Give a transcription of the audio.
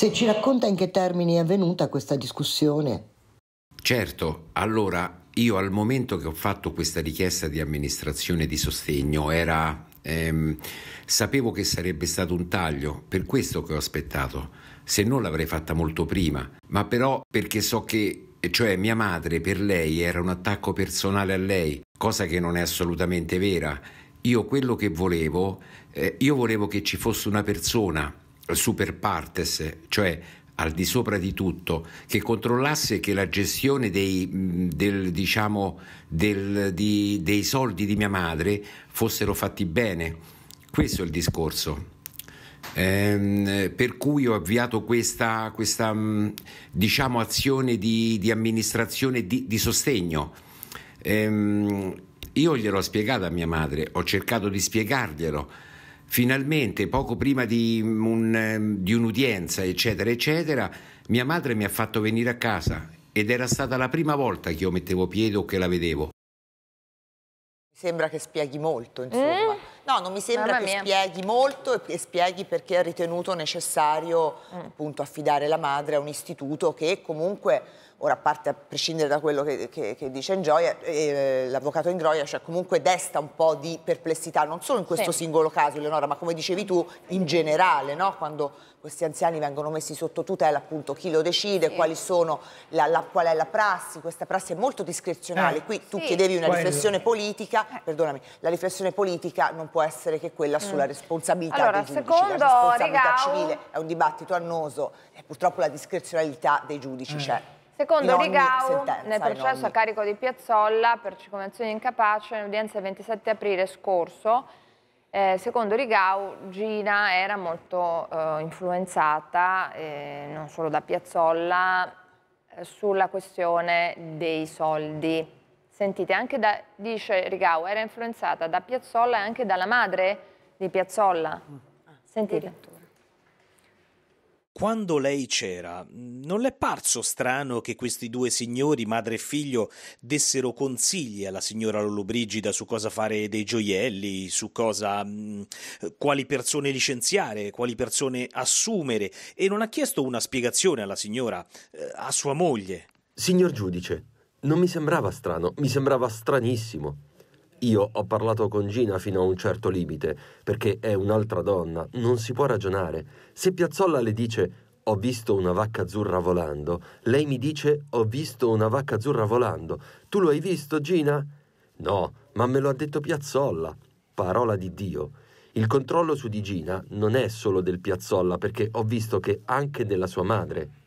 Se ci racconta in che termini è avvenuta questa discussione. Certo, allora io al momento che ho fatto questa richiesta di amministrazione di sostegno era, ehm, sapevo che sarebbe stato un taglio, per questo che ho aspettato, se no l'avrei fatta molto prima, ma però perché so che eh, cioè mia madre per lei era un attacco personale a lei, cosa che non è assolutamente vera. Io quello che volevo, eh, io volevo che ci fosse una persona eh, super partes, cioè al di sopra di tutto, che controllasse che la gestione dei, del, diciamo, del, di, dei soldi di mia madre fossero fatti bene. Questo è il discorso. Ehm, per cui ho avviato questa, questa diciamo, azione di, di amministrazione di, di sostegno. Ehm, io gliel'ho spiegata a mia madre, ho cercato di spiegarglielo finalmente poco prima di, un, ehm, di un'udienza, eccetera, eccetera, mia madre mi ha fatto venire a casa ed era stata la prima volta che io mettevo piede o che la vedevo. Sembra che spieghi molto, insomma. Eh? No, non mi sembra Mamma che mia. spieghi molto e spieghi perché ha ritenuto necessario mm. appunto affidare la madre a un istituto che comunque ora a parte a prescindere da quello che, che, che dice Ingioia, eh, l'avvocato Ingroia cioè, comunque desta un po' di perplessità, non solo in questo sì. singolo caso, Eleonora, ma come dicevi tu, in generale, no? quando questi anziani vengono messi sotto tutela, appunto chi lo decide, sì. sono, la, la, qual è la prassi, questa prassi è molto discrezionale, eh, qui tu sì. chiedevi una Quello. riflessione politica, eh. perdonami, la riflessione politica non può essere che quella mm. sulla responsabilità allora, dei giudici. Secondo la responsabilità Rigau... civile è un dibattito annoso e purtroppo la discrezionalità dei giudici mm. c'è. Secondo Rigau, nel processo a carico di Piazzolla per circonvenzione incapace, in udienza del 27 aprile scorso, eh, secondo Rigau Gina era molto eh, influenzata, eh, non solo da Piazzolla, eh, sulla questione dei soldi. Sentite, anche da, dice Rigau, era influenzata da Piazzolla e anche dalla madre di Piazzolla. Mm. Sentite. Quando lei c'era, non le è parso strano che questi due signori, madre e figlio, dessero consigli alla signora Lollobrigida su cosa fare dei gioielli, su cosa, mm, quali persone licenziare, quali persone assumere, e non ha chiesto una spiegazione alla signora, eh, a sua moglie? Signor giudice, non mi sembrava strano, mi sembrava stranissimo. Io ho parlato con Gina fino a un certo limite, perché è un'altra donna, non si può ragionare. Se Piazzolla le dice ho visto una vacca azzurra volando, lei mi dice ho visto una vacca azzurra volando. Tu lo hai visto, Gina? No, ma me lo ha detto Piazzolla. Parola di Dio. Il controllo su di Gina non è solo del Piazzolla, perché ho visto che anche della sua madre